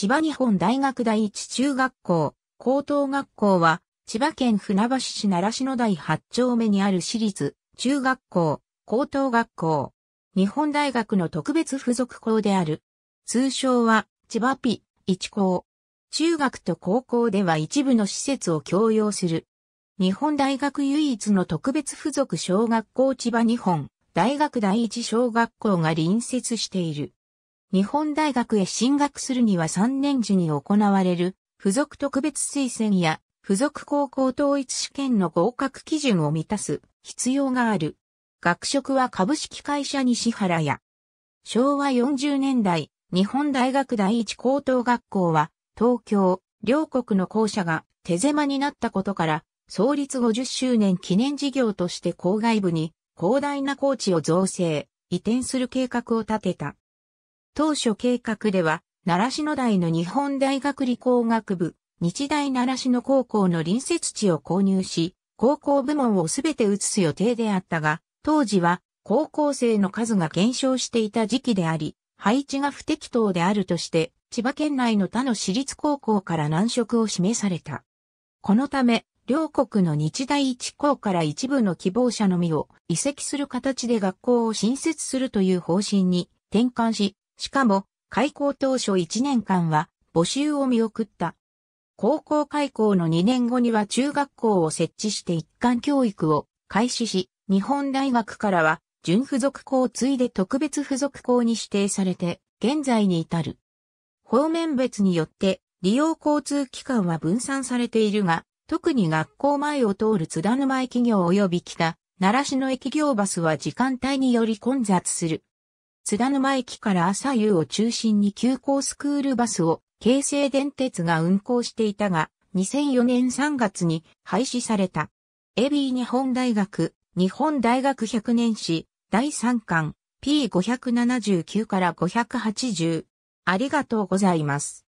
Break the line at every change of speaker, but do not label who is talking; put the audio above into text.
千葉日本大学第一中学校、高等学校は、千葉県船橋市習志野台8丁目にある私立、中学校、高等学校、日本大学の特別付属校である。通称は、千葉ピ、一校。中学と高校では一部の施設を共用する。日本大学唯一の特別付属小学校千葉日本大学第一小学校が隣接している。日本大学へ進学するには3年時に行われる、付属特別推薦や、付属高校統一試験の合格基準を満たす必要がある。学職は株式会社西原や昭和40年代、日本大学第一高等学校は、東京、両国の校舎が手狭になったことから、創立50周年記念事業として校外部に広大な高地を造成、移転する計画を立てた。当初計画では、奈良市の大の日本大学理工学部、日大奈良市の高校の隣接地を購入し、高校部門をすべて移す予定であったが、当時は高校生の数が減少していた時期であり、配置が不適当であるとして、千葉県内の他の私立高校から難色を示された。このため、両国の日大一校から一部の希望者のみを移籍する形で学校を新設するという方針に転換し、しかも、開校当初1年間は募集を見送った。高校開校の2年後には中学校を設置して一貫教育を開始し、日本大学からは準付属校継いで特別付属校に指定されて、現在に至る。方面別によって利用交通機関は分散されているが、特に学校前を通る津田沼駅業及び北、奈良市の駅業バスは時間帯により混雑する。津田沼駅から朝夕を中心に急行スクールバスを京成電鉄が運行していたが、2004年3月に廃止された。エビー日本大学、日本大学100年史、第3巻、P579 から580。ありがとうございます。